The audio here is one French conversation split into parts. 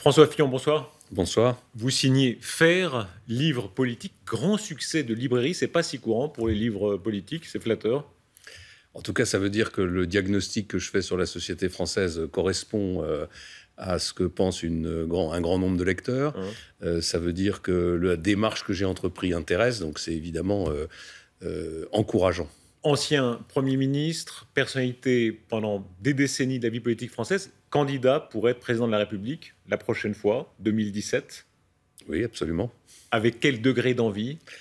François Fillon, bonsoir. Bonsoir. Vous signez Faire, livre politique, grand succès de librairie. C'est pas si courant pour les livres politiques, c'est flatteur. En tout cas, ça veut dire que le diagnostic que je fais sur la société française correspond euh, à ce que pense un grand nombre de lecteurs. Hein. Euh, ça veut dire que la démarche que j'ai entreprise intéresse, donc c'est évidemment euh, encourageant ancien Premier ministre, personnalité pendant des décennies de la vie politique française, candidat pour être président de la République la prochaine fois, 2017 Oui, absolument. Avec quel degré d'envie Ce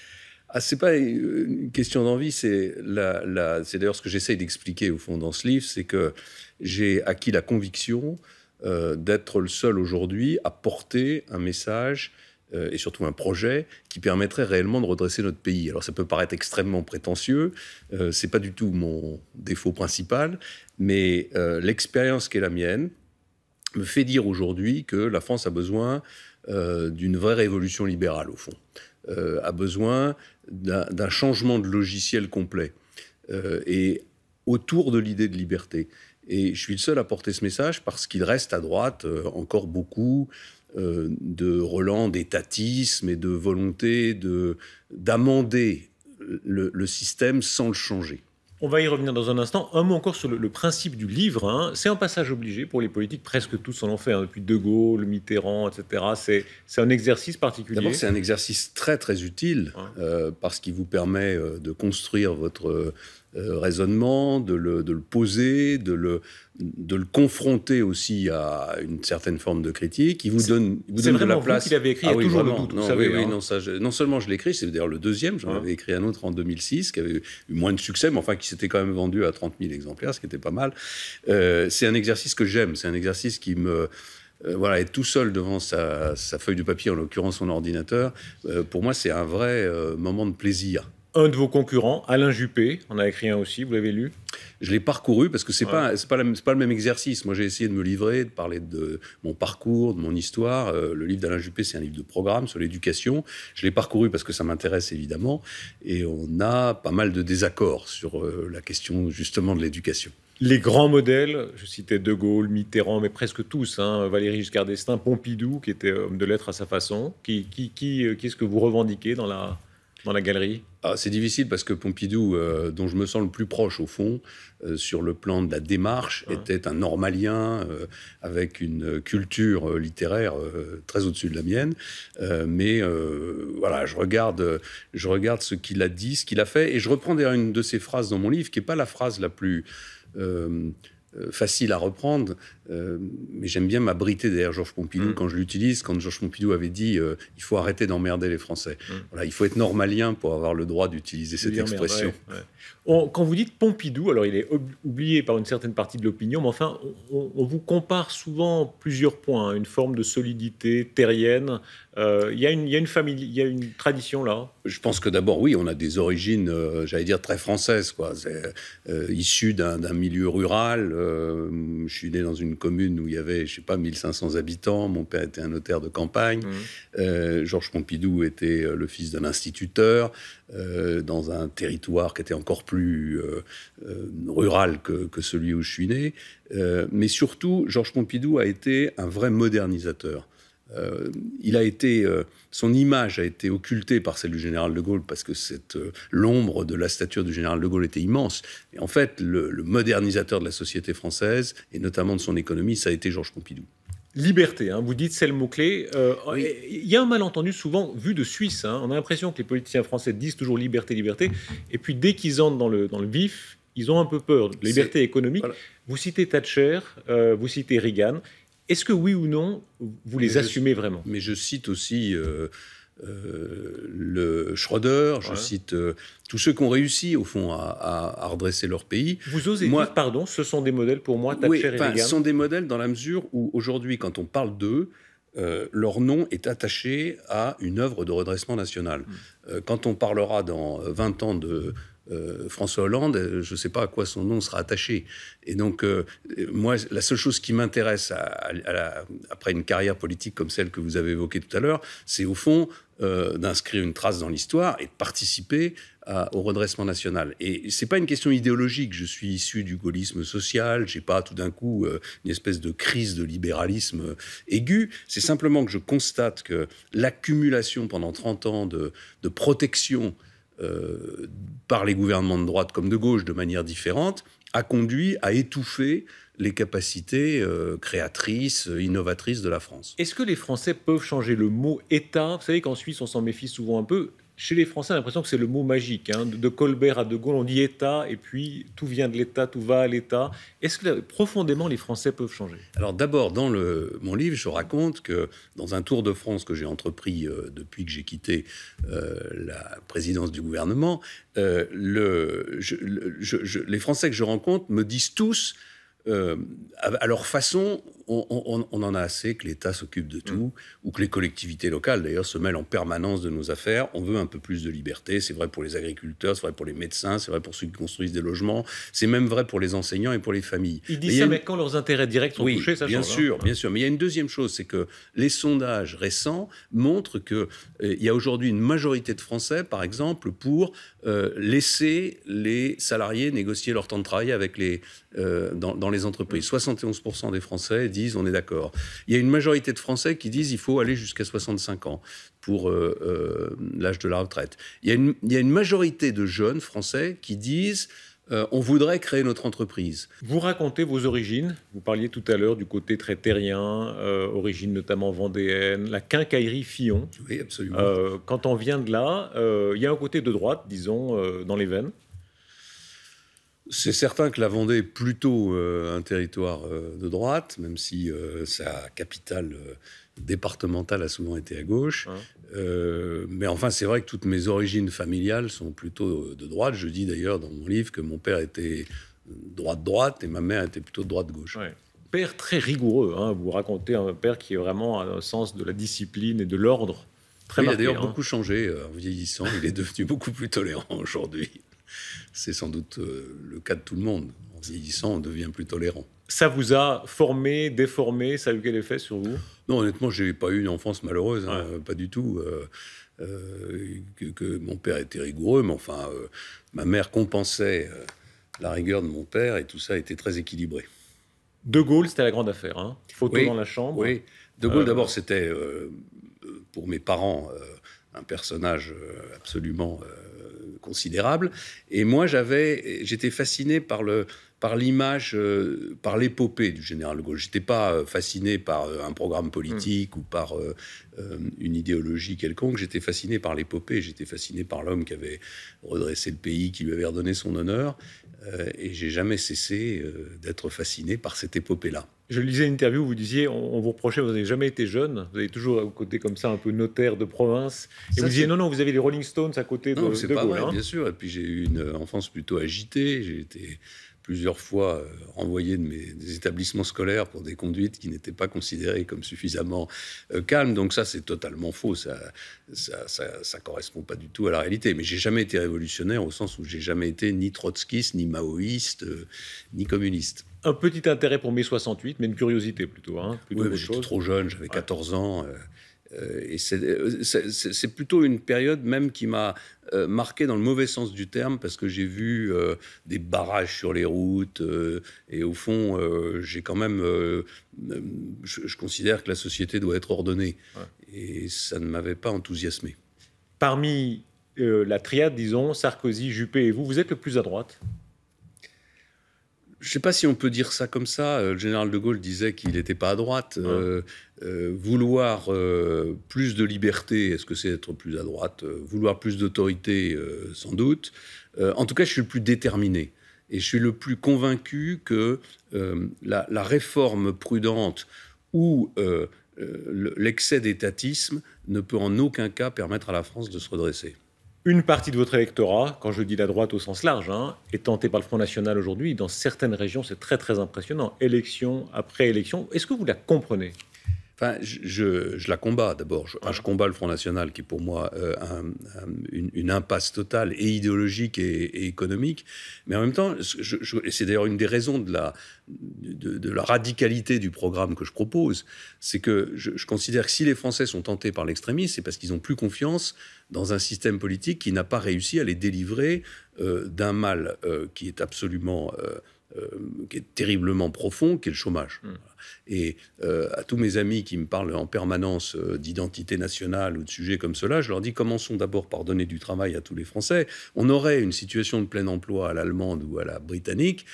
ah, c'est pas une question d'envie, c'est d'ailleurs ce que j'essaye d'expliquer au fond dans ce livre, c'est que j'ai acquis la conviction euh, d'être le seul aujourd'hui à porter un message euh, et surtout un projet qui permettrait réellement de redresser notre pays. Alors ça peut paraître extrêmement prétentieux, euh, c'est pas du tout mon défaut principal, mais euh, l'expérience qui est la mienne me fait dire aujourd'hui que la France a besoin euh, d'une vraie révolution libérale, au fond, euh, a besoin d'un changement de logiciel complet, et autour de l'idée de liberté. Et je suis le seul à porter ce message parce qu'il reste à droite encore beaucoup de relents d'étatisme et de volonté d'amender le système sans le changer. On va y revenir dans un instant. Un mot encore sur le, principe du livre. Hein. C'est un passage obligé pour les politiques, presque tous en ont fait, hein, depuis De Gaulle, Mitterrand, etc. C'est un exercice particulier. D'abord, c'est un exercice très très utile, euh, parce qu'il vous permet euh, de construire votre euh, raisonnement, de le, de le, poser, de le, de le confronter aussi à une certaine forme de critique. qui vous donne, vous donne de la place. avait écrit, ah toujours le doute, non, hein. je, seulement je l'écris, c'est d'ailleurs le deuxième, j'en avais écrit un autre en 2006, qui avait eu moins de succès, mais enfin qui s'était quand même vendu à 30 000 exemplaires, ce qui était pas mal. Euh, c'est un exercice que j'aime, c'est un exercice qui me... Euh, voilà, être tout seul devant sa, sa feuille de papier, en l'occurrence son ordinateur, pour moi c'est un vrai moment de plaisir un de vos concurrents, Alain Juppé, on a écrit un aussi, vous l'avez lu Je l'ai parcouru parce que ce n'est pas, pas, pas, le même exercice. Moi, j'ai essayé de me livrer, de parler de mon parcours, de mon histoire. Euh, le livre d'Alain Juppé, c'est un livre de programme sur l'éducation. Je l'ai parcouru parce que ça m'intéresse évidemment. Et on a pas mal de désaccords sur euh, la question justement de l'éducation. Les grands modèles, je citais De Gaulle, Mitterrand, mais presque tous, hein, Valéry Giscard d'Estaing, Pompidou, qui était homme de lettres à sa façon, qui, qui, qui, euh, qui ce que vous revendiquez dans la, la galerie ah, C'est difficile parce que Pompidou, euh, dont je me sens le plus proche au fond, euh, sur le plan de la démarche, ah. était un normalien euh, avec une culture littéraire très au-dessus de la mienne. mais voilà, je regarde, je regarde ce qu'il a dit, ce qu'il a fait, et je reprends d'ailleurs une de ses phrases dans mon livre, qui n'est pas la phrase la plus facile à reprendre, euh, mais j'aime bien m'abriter derrière Georges Pompidou mm. quand je l'utilise, quand Georges Pompidou avait dit euh, il faut arrêter d'emmerder les Français. Mm. Voilà, il faut être normalien pour avoir le droit d'utiliser cette expression. quand vous dites Pompidou, alors il est oublié par une certaine partie de l'opinion, mais enfin, on, vous compare souvent plusieurs points, hein. une forme de solidité terrienne. Euh, il y, a une famille, il y a une tradition là. Je pense que d'abord, oui, on a des origines, j'allais dire très françaises, quoi. Issu d'un milieu rural. je suis né dans une commune où il y avait, je sais pas, 1500 habitants. Mon père était un notaire de campagne. Mmh. Euh, Georges Pompidou était euh, le fils d'un instituteur euh, dans un territoire qui était encore plus rural que, que, celui où je suis né. mais surtout, Georges Pompidou a été un vrai modernisateur. Euh, il a été, euh, son image a été occultée par celle du général de Gaulle parce que euh, l'ombre de la stature du général de Gaulle était immense. Et en fait, le, modernisateur de la société française et notamment de son économie, ça a été Georges Pompidou. Liberté, hein. vous dites, c'est le mot-clé. Il y a un malentendu souvent vu de Suisse. Hein. on a l'impression que les politiciens français disent toujours liberté, liberté. Et puis dès qu'ils entrent dans le, vif, ils ont un peu peur. Liberté économique. Vous citez Thatcher, vous citez Reagan. Est-ce que oui ou non, vous les assumez vraiment Mais je cite aussi euh, euh, le Schroeder, je cite euh, tous ceux qui ont réussi, au fond, à, redresser leur pays. Vous osez moi, dire, pardon, ce sont des modèles pour moi, Thatcher oui, et Ce sont des modèles dans la mesure où, aujourd'hui, quand on parle d'eux, leur nom est attaché à une œuvre de redressement national. Hmm. quand on parlera dans 20 ans de, euh, François Hollande, euh, je ne sais pas à quoi son nom sera attaché. Et donc, euh, moi, la seule chose qui m'intéresse après une carrière politique comme celle que vous avez évoquée tout à l'heure, c'est au fond d'inscrire une trace dans l'histoire et de participer au redressement national. Et ce n'est pas une question idéologique. Je suis issu du gaullisme social. Je n'ai pas tout d'un coup une espèce de crise de libéralisme aigu. C'est simplement que je constate que l'accumulation pendant 30 ans de protection euh, par les gouvernements de droite comme de gauche de manière différente, a conduit à étouffer les capacités euh, créatrices, euh, innovatrices de la France. Est-ce que les Français peuvent changer le mot État Vous savez qu'en Suisse, on s'en méfie souvent un peu. Chez les Français, j'ai l'impression que c'est le mot magique. Hein. De Colbert à De Gaulle, on dit État, et puis tout vient de l'État, tout va à l'État. Est-ce que profondément les Français peuvent changer Alors d'abord, dans mon livre, je raconte que dans un tour de France que j'ai entrepris euh, depuis que j'ai quitté euh, la présidence du gouvernement, euh, les Français que je rencontre me disent tous euh, à, leur façon, on, en a assez que l'État s'occupe de tout, mm. ou que les collectivités locales, d'ailleurs, se mêlent en permanence de nos affaires. On veut un peu plus de liberté. C'est vrai pour les agriculteurs, c'est vrai pour les médecins, c'est vrai pour ceux qui construisent des logements, c'est même vrai pour les enseignants et pour les familles. Ils disent ça, mais quand leurs intérêts directs sont touchés, ça bien hein. sûr, bien sûr. Mais il y a une deuxième chose, c'est que les sondages récents montrent qu'il euh, il y a aujourd'hui une majorité de Français, par exemple, pour euh, laisser les salariés négocier leur temps de travail avec les, euh, dans les entreprises. 71% des Français disent on est d'accord. Il y a une majorité de Français qui disent il faut aller jusqu'à 65 ans pour euh, euh, l'âge de la retraite. Il y, a une, il y, a une, majorité de jeunes Français qui disent euh, on voudrait créer notre entreprise. Vous racontez vos origines. Vous parliez tout à l'heure du côté très terrien, origine notamment vendéenne, la quincaillerie Fillon. Oui, absolument. quand on vient de là, il y a un côté de droite, disons, dans les veines. C'est certain que la Vendée est plutôt euh, un territoire euh, de droite, même si euh, sa capitale départementale a souvent été à gauche. mais enfin, c'est vrai que toutes mes origines familiales sont plutôt de droite. Je dis d'ailleurs dans mon livre que mon père était droite-droite et ma mère était plutôt droite-gauche. Père très rigoureux, hein. vous racontez un père qui est vraiment un sens de la discipline et de l'ordre. Très il a d'ailleurs hein. beaucoup changé en vieillissant, il est devenu beaucoup plus tolérant aujourd'hui. C'est sans doute euh, le cas de tout le monde. En vieillissant, on devient plus tolérant. Ça vous a formé, déformé Ça a eu quel effet sur vous Non, honnêtement, je n'ai pas eu une enfance malheureuse, hein, pas du tout. Euh, euh, que, mon père était rigoureux, mais enfin, ma mère compensait la rigueur de mon père et tout ça était très équilibré. De Gaulle, c'était la grande affaire. Hein. Photo dans la chambre. Oui. De Gaulle, d'abord, c'était pour mes parents un personnage absolument considérable. Et moi, j'avais, j'étais fasciné par le, par l'image, euh, par l'épopée du général de Gaulle. n'étais pas euh, fasciné par euh, un programme politique hmm. ou par une idéologie quelconque. J'étais fasciné par l'épopée. J'étais fasciné par l'homme qui avait redressé le pays, qui lui avait redonné son honneur. et j'ai jamais cessé d'être fasciné par cette épopée-là. Je lisais une interview où vous disiez on, vous reprochait, vous n'avez jamais été jeune, vous avez toujours à côté comme ça un peu notaire de province. Et vous disiez non, non, vous avez les Rolling Stones à côté de. Non, c'est pas vrai, hein. bien sûr. Et puis j'ai eu une enfance plutôt agitée. J'ai été plusieurs fois euh, envoyé de mes établissements scolaires pour des conduites qui n'étaient pas considérées comme suffisamment euh, calmes. Donc ça, c'est totalement faux. Ça ça, correspond pas du tout à la réalité. Mais j'ai jamais été révolutionnaire au sens où j'ai jamais été ni trotskiste, ni maoïste, euh, ni communiste un petit intérêt pour mai 68, mais une curiosité plutôt. Hein, j'étais trop jeune, j'avais 14 ans. Euh, euh, et euh, c'est plutôt une période même qui m'a marqué dans le mauvais sens du terme parce que j'ai vu des barrages sur les routes et au fond j'ai quand même je, considère que la société doit être ordonnée et ça ne m'avait pas enthousiasmé. Parmi la triade disons Sarkozy, Juppé et vous, vous êtes le plus à droite je ne sais pas si on peut dire ça comme ça. Euh, le général de Gaulle disait qu'il n'était pas à droite. Euh, euh, vouloir plus de liberté, est-ce que c'est être plus à droite Vouloir plus d'autorité, sans doute. en tout cas, je suis le plus déterminé. Et je suis le plus convaincu que la, réforme prudente ou l'excès d'étatisme ne peut en aucun cas permettre à la France de se redresser une partie de votre électorat, quand je dis la droite au sens large, hein, est tentée par le Front National aujourd'hui. Dans certaines régions, c'est très très impressionnant. Élection après élection. Est-ce que vous la comprenez, Enfin, je, la combats d'abord. Je, combats le Front National, qui est pour moi euh, une, impasse totale et idéologique et, économique. Mais en même temps, et c'est d'ailleurs une des raisons de la, radicalité du programme que je propose, c'est que je, considère que si les Français sont tentés par l'extrémisme, c'est parce qu'ils n'ont plus confiance dans un système politique qui n'a pas réussi à les délivrer euh, d'un mal euh, qui est absolument euh, qui est terriblement profond, qui est le chômage. Hmm. Et euh, à tous mes amis qui me parlent en permanence euh, d'identité nationale ou de sujets comme cela, je leur dis commençons d'abord par donner du travail à tous les Français. On aurait une situation de plein emploi à l'allemande ou à la britannique.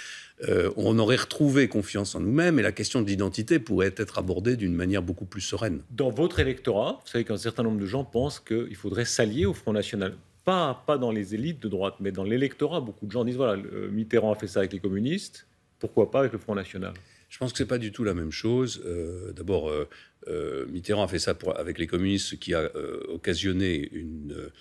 on aurait retrouvé confiance en nous-mêmes et la question de l'identité pourrait être abordée d'une manière beaucoup plus sereine. Dans votre électorat, vous savez qu'un certain nombre de gens pensent qu'il faudrait s'allier au Front National pas, pas dans les élites de droite, mais dans l'électorat. Beaucoup de gens disent voilà, euh, Mitterrand a fait ça avec les communistes, pourquoi pas avec le Front National je pense que c'est pas du tout la même chose. Euh, d'abord, euh, Mitterrand a fait ça avec les communistes, ce qui a occasionné une,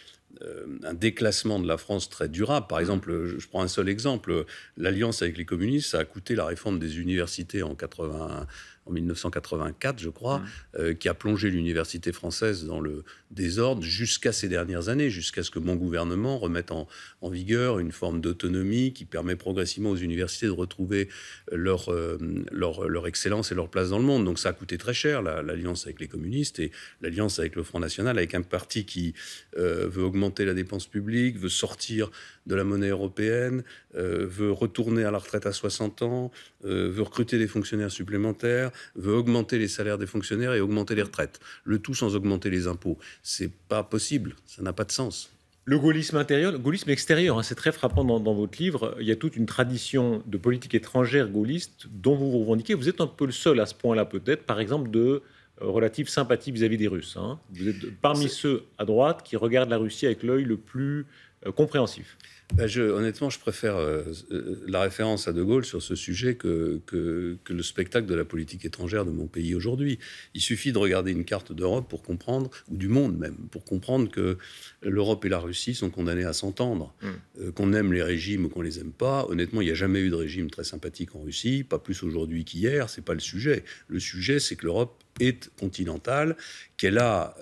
un déclassement de la France très durable. Par exemple, je, prends un seul exemple l'alliance avec les communistes, ça a coûté la réforme des universités en 80 en 1984, je crois, mmh. euh, qui a plongé l'université française dans le désordre jusqu'à ces dernières années, jusqu'à ce que mon gouvernement remette en, vigueur une forme d'autonomie qui permet progressivement aux universités de retrouver euh, leur, leur, excellence et leur place dans le monde. Donc ça a coûté très cher, l'alliance avec les communistes et l'alliance avec le Front National, avec un parti qui euh, veut augmenter la dépense publique, veut sortir de la monnaie européenne, veut retourner à la retraite à 60 ans, veut recruter des fonctionnaires supplémentaires, veut augmenter les salaires des fonctionnaires et augmenter les retraites. Le tout sans augmenter les impôts. C'est pas possible. Ça n'a pas de sens. Le gaullisme intérieur, le gaullisme extérieur, hein, c'est très frappant dans, votre livre. Il y a toute une tradition de politique étrangère gaulliste dont vous vous revendiquez. Vous êtes un peu le seul à ce point-là, peut-être, par exemple, de euh, relative sympathie vis-à-vis des Russes. Hein. Vous êtes parmi ceux à droite qui regardent la Russie avec l'œil le plus euh, compréhensif ben, je, honnêtement, je préfère euh, euh, la référence à De Gaulle sur ce sujet que, le spectacle de la politique étrangère de mon pays aujourd'hui. Il suffit de regarder une carte d'Europe pour comprendre, ou du monde même, pour comprendre que l'Europe et la Russie sont condamnées à s'entendre. Mm. qu'on aime les régimes ou qu'on les aime pas, honnêtement, il n'y a jamais eu de régime très sympathique en Russie, pas plus aujourd'hui qu'hier, c'est pas le sujet. Le sujet, c'est que l'Europe est continentale, qu'elle a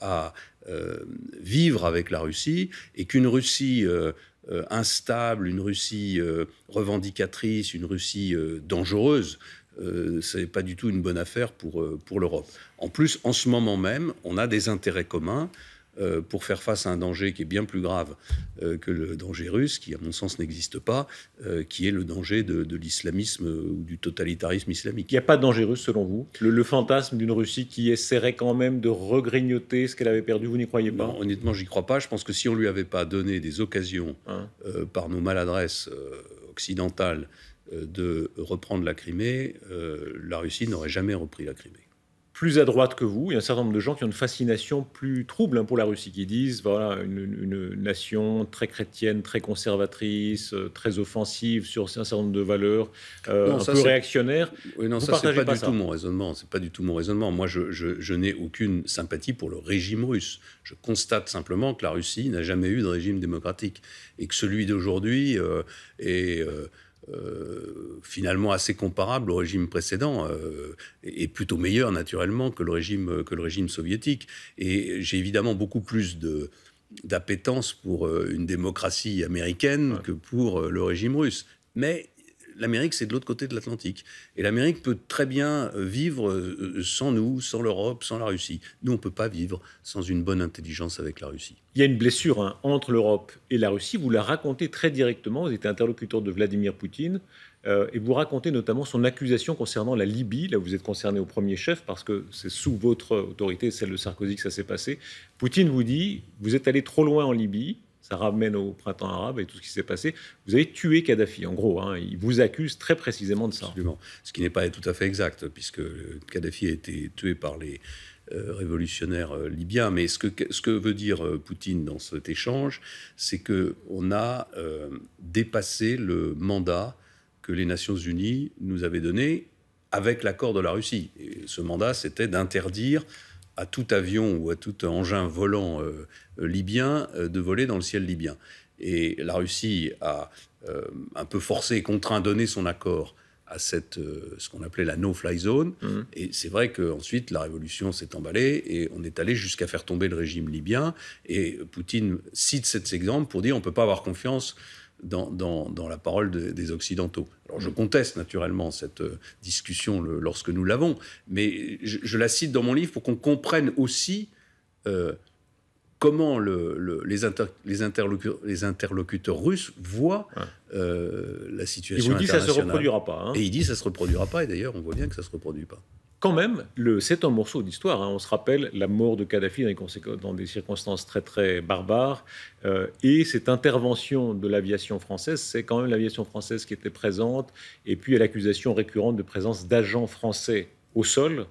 à euh, vivre avec la Russie et qu'une Russie euh, euh, instable, une Russie revendicatrice, une Russie dangereuse, ce n'est pas du tout une bonne affaire pour, pour l'Europe. En plus, en ce moment même, on a des intérêts communs. Euh, pour faire face à un danger qui est bien plus grave euh, que le danger russe, qui à mon sens n'existe pas, euh, qui est le danger de, l'islamisme ou du totalitarisme islamique. Il n'y a pas de danger russe selon vous Le, fantasme d'une Russie qui essaierait quand même de regrignoter ce qu'elle avait perdu, vous n'y croyez pas Honnêtement, j'y crois pas. Je pense que si on lui avait pas donné des occasions hein. par nos maladresses occidentales de reprendre la Crimée, la Russie n'aurait jamais repris la Crimée plus à droite que vous. Il y a un certain nombre de gens qui ont une fascination plus trouble hein, pour la Russie, qui disent voilà, une, nation très chrétienne, très conservatrice, euh, très offensive sur un certain nombre de valeurs, euh, un peu réactionnaire. Oui, non, ça, c'est pas, du tout mon raisonnement. C'est pas du tout mon raisonnement. Moi, je, n'ai aucune sympathie pour le régime russe. Je constate simplement que la Russie n'a jamais eu de régime démocratique et que celui d'aujourd'hui euh, est. Euh, finalement assez comparable au régime précédent euh, et plutôt meilleur naturellement que le régime, que le régime soviétique. Et j'ai évidemment beaucoup plus de d'appétence pour euh, une démocratie américaine que pour le régime russe. Mais l'Amérique, c'est de l'autre côté de l'Atlantique. Et l'Amérique peut très bien euh, vivre euh, sans nous, sans l'Europe, sans la Russie. Nous, on ne peut pas vivre sans une bonne intelligence avec la Russie. Il y a une blessure hein, entre l'Europe et la Russie. Vous la racontez très directement. Vous étiez interlocuteur de Vladimir Poutine. Euh, et vous racontez notamment son accusation concernant la Libye. Là, vous êtes concerné au premier chef parce que c'est sous votre autorité, celle de Sarkozy, que ça s'est passé. Poutine vous dit, vous êtes allé trop loin en Libye, ça ramène au printemps arabe et tout ce qui s'est passé. Vous avez tué Kadhafi, en gros. Hein. il vous accuse très précisément de ça. Absolument. Ce qui n'est pas tout à fait exact, puisque Kadhafi a été tué par les euh, révolutionnaires euh, libyens. Mais ce que, veut dire euh, Poutine dans cet échange, c'est qu'on a dépassé le mandat que les Nations Unies nous avaient donné avec l'accord de la Russie. ce mandat, c'était d'interdire à tout avion ou à tout engin volant euh, euh, libyen euh, de voler dans le ciel libyen. Et la Russie a un peu forcé et contraint donné son accord à cette, ce qu'on appelait la no-fly zone. Mhm. Et c'est vrai qu'ensuite, la révolution s'est emballée et on est allé jusqu'à faire tomber le régime libyen. Et Poutine cite cet exemple pour dire on ne peut pas avoir confiance dans, la parole des Occidentaux. Alors je mm. conteste naturellement cette euh, discussion lorsque nous l'avons, mais je, la cite dans mon livre pour qu'on comprenne aussi euh, comment le, les, les, interlocuteurs, russes voient euh, la situation. Il vous dit que ça ne se reproduira pas. Hein. Et il dit que ça ne se reproduira pas, et d'ailleurs on voit bien que ça ne se reproduit pas quand même, c'est un morceau d'histoire. Hein, on se rappelle la mort de Kadhafi dans, des, circonstances très très barbares euh, et cette intervention de l'aviation française. C'est quand même l'aviation française qui était présente et puis a l'accusation récurrente de présence d'agents français au sol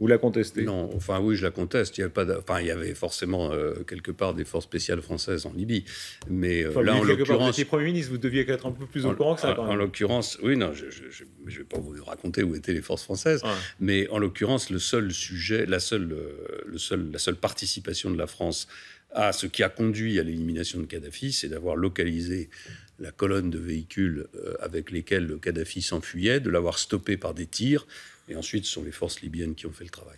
vous la contestez Non, enfin oui, je la conteste. Il y avait, pas il y avait forcément euh, quelque part des forces spéciales françaises en Libye. Mais euh, là, en l'occurrence. Vous Premier ministre, vous deviez être un peu plus au courant que ça. en, l'occurrence, oui, non, je ne vais pas vous raconter où étaient les forces françaises. Mais en l'occurrence, le seul sujet, la seule, euh, le seul, la seule participation de la France à ce qui a conduit à l'élimination de Kadhafi, c'est d'avoir localisé la colonne de véhicules avec lesquels Kadhafi s'enfuyait, de l'avoir stoppé par des tirs et ensuite, ce sont les forces libyennes qui ont fait le travail.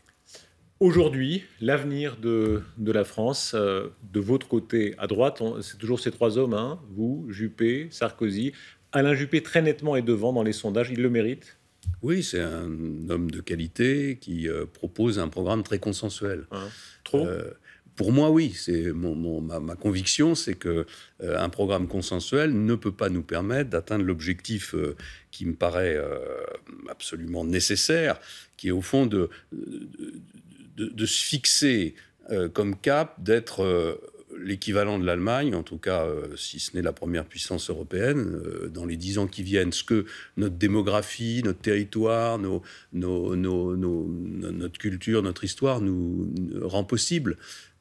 Aujourd'hui, l'avenir de, de, la France, euh, de votre côté, à droite, c'est toujours ces trois hommes, hein, vous, Juppé, Sarkozy. Alain Juppé, très nettement, est devant dans les sondages. Il le mérite Oui, c'est un homme de qualité qui euh, propose un programme très consensuel. Hein Trop euh, pour moi, oui. C'est ma, conviction, c'est que euh, un programme consensuel ne peut pas nous permettre d'atteindre l'objectif euh, qui me paraît euh, absolument nécessaire, qui est au fond de, de, se fixer comme cap d'être l'équivalent de l'Allemagne, en tout cas, si ce n'est la première puissance européenne, dans les dix ans qui viennent, ce que notre démographie, notre territoire, notre culture, notre histoire nous rend possible.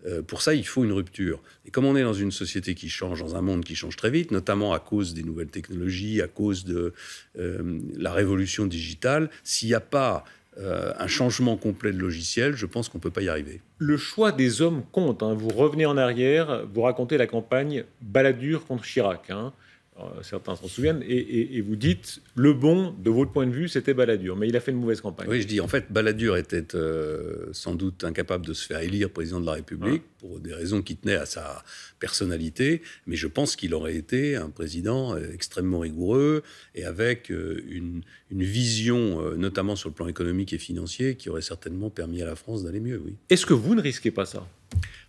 Euh, pour ça, il faut une rupture. Et comme on est dans une société qui change, dans un monde qui change très vite, notamment à cause des nouvelles technologies, à cause de euh, la révolution digitale, s'il n'y a pas euh, un changement complet de logiciel, je pense qu'on ne peut pas y arriver. Le choix des hommes compte. Hein. Vous revenez en arrière, vous racontez la campagne Balladur contre Chirac. Hein. Euh, certains s'en souviennent, et, vous dites le bon, de votre point de vue, c'était Balladur, mais il a fait une mauvaise campagne. Oui, je dis en fait, Balladur était euh, sans doute incapable de se faire élire président de la République ah. pour des raisons qui tenaient à sa personnalité, mais je pense qu'il aurait été un président euh, extrêmement rigoureux et avec une, vision, notamment sur le plan économique et financier, qui aurait certainement permis à la France d'aller mieux. Oui. Est-ce que vous ne risquez pas ça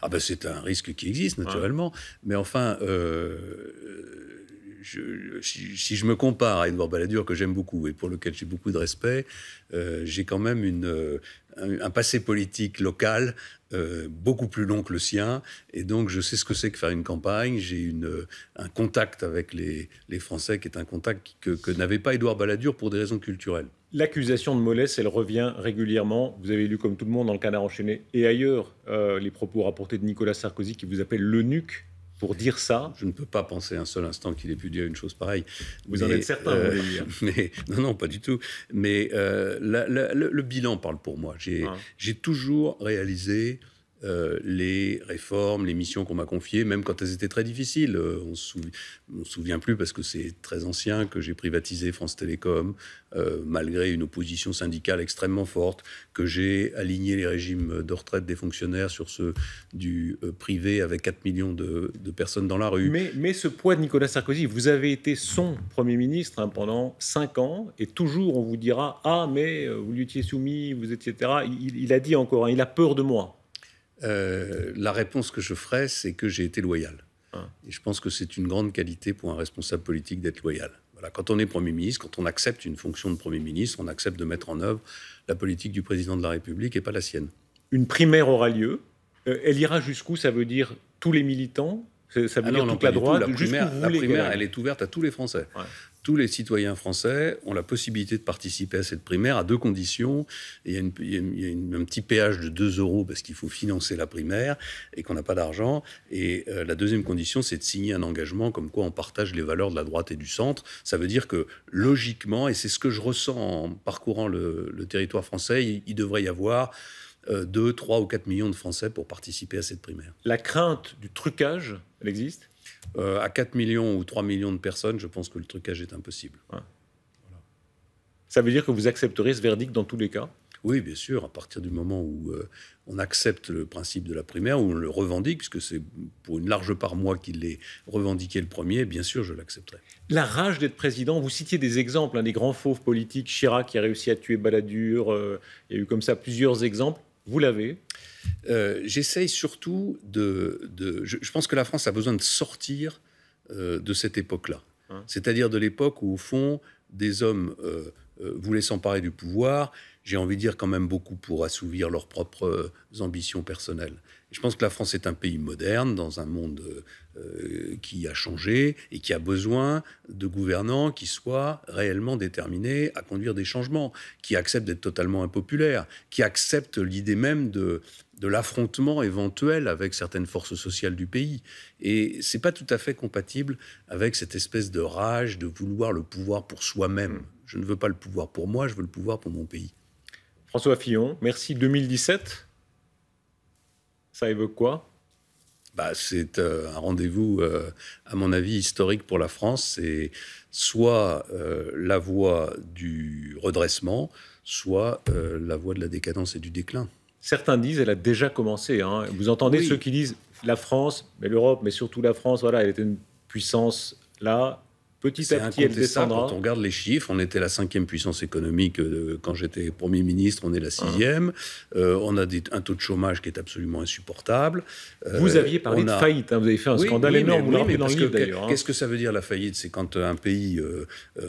ah ben, c'est un risque qui existe naturellement, mais enfin si, je me compare à Edouard Balladur, que j'aime beaucoup et pour lequel j'ai beaucoup de respect, euh, j'ai quand même euh, un, passé politique local euh, beaucoup plus long que le sien. Et donc, je sais ce que c'est que faire une campagne. J'ai un contact avec les, Français qui est un contact que, n'avait pas Édouard Balladur pour des raisons culturelles. L'accusation de mollesse, elle revient régulièrement. Vous avez lu, comme tout le monde, dans le Canard enchaîné et ailleurs, les propos rapportés de Nicolas Sarkozy qui vous appelle le nuque pour dire ça, je ne peux pas penser un seul instant qu'il ait pu dire une chose pareille. Vous en êtes certain, euh, vous dire. Mais, non, non, pas du tout. Mais euh, le, bilan parle pour moi. J'ai ah. toujours réalisé euh, les réformes, les missions qu'on m'a confiées, même quand elles étaient très difficiles. Euh, on ne se souvient plus, parce que c'est très ancien, que j'ai privatisé France Télécom, euh, malgré une opposition syndicale extrêmement forte, que j'ai aligné les régimes de retraite des fonctionnaires sur ceux du privé, avec 4 millions de, personnes dans la rue. Mais, mais ce poids de Nicolas Sarkozy, vous avez été son Premier ministre hein, pendant 5 ans, et toujours on vous dira, ah mais vous lui étiez soumis, vous etc. Il, a dit encore, hein, il a peur de moi. Euh, la réponse que je ferai, c'est que j'ai été loyal. Ah. Et je pense que c'est une grande qualité pour un responsable politique d'être loyal. Voilà, quand on est Premier ministre, quand on accepte une fonction de Premier ministre, on accepte de mettre en œuvre la politique du président de la République et pas la sienne. Une primaire aura lieu. Euh, elle ira jusqu'où Ça veut dire tous les militants, ça veut ah dire toute la droite. La primaire, elle est ouverte à tous les Français tous les citoyens français ont la possibilité de participer à cette primaire à deux conditions. Il y a, un petit péage de 2 euros parce qu'il faut financer la primaire et qu'on n'a pas d'argent. Et euh, la deuxième condition, c'est de signer un engagement comme quoi on partage les valeurs de la droite et du centre. Ça veut dire que logiquement, et c'est ce que je ressens en parcourant le, territoire français, il, il devrait y avoir... 2, euh, 3 ou 4 millions de Français pour participer à cette primaire. La crainte du trucage, elle existe euh, à 4 millions ou 3 millions de personnes, je pense que le trucage est impossible. Ça veut dire que vous accepterez ce verdict dans tous les cas Oui, bien sûr, à partir du moment où euh, on accepte le principe de la primaire, où on le revendique, puisque c'est pour une large part moi qu'il l'ai revendiqué le premier, bien sûr, je l'accepterai. La rage d'être président, vous citiez des exemples, un hein, des grands fauves politiques, Chirac qui a réussi à tuer Balladur, euh, il y a eu comme ça plusieurs exemples. Vous l'avez euh, J'essaye surtout de... je, pense que la France a besoin de sortir euh, de cette époque-là. Hein. C'est-à-dire de l'époque où, au fond, des hommes euh, euh, voulaient s'emparer du pouvoir, j'ai envie de dire quand même beaucoup pour assouvir leurs propres euh, ambitions personnelles. je pense que la France est un pays moderne, dans un monde qui a changé et qui a besoin de gouvernants qui soient réellement déterminés à conduire des changements, qui acceptent d'être totalement impopulaires, qui acceptent l'idée même de, de l'affrontement éventuel avec certaines forces sociales du pays. Et c'est pas tout à fait compatible avec cette espèce de rage de vouloir le pouvoir pour soi-même. Je ne veux pas le pouvoir pour moi, je veux le pouvoir pour mon pays. François Fillon, merci 2017. Ça évoque quoi bah, c'est euh, un rendez-vous, euh, à mon avis, historique pour la France. C'est soit euh, la voie du redressement, soit la voie de la décadence et du déclin certains disent elle a déjà commencé. Hein. Vous entendez ceux qui disent la France, mais l'Europe, mais surtout la France, voilà, elle était une puissance là. Petit à petit, elle descendra. Quand on regarde les chiffres, on était la cinquième puissance économique euh, quand j'étais Premier ministre, on est la ah. sixième. Euh, on a un taux de chômage qui est absolument insupportable. Euh, vous aviez parlé de faillite, hein, vous avez fait un scandale énorme, mais, dans hein. Qu'est-ce que ça veut dire la faillite C'est quand un pays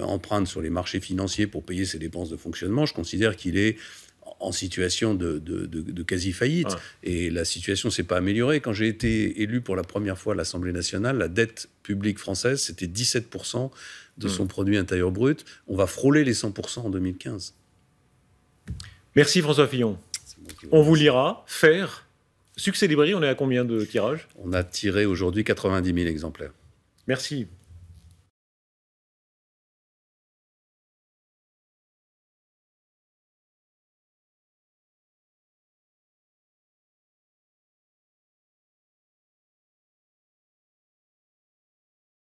emprunte sur les marchés financiers pour payer ses dépenses de fonctionnement, je considère qu'il est en situation de, quasi-faillite. Et la situation ne s'est pas améliorée. Quand j'ai été élu pour la première fois à l'Assemblée nationale, la dette publique française, c'était 17% de son hmm. produit intérieur brut. On va frôler les 100% en 2015. Merci François Fillon. on vous lira faire. Succès librairie, on est à combien de tirages On a tiré aujourd'hui 90 000 exemplaires. Merci.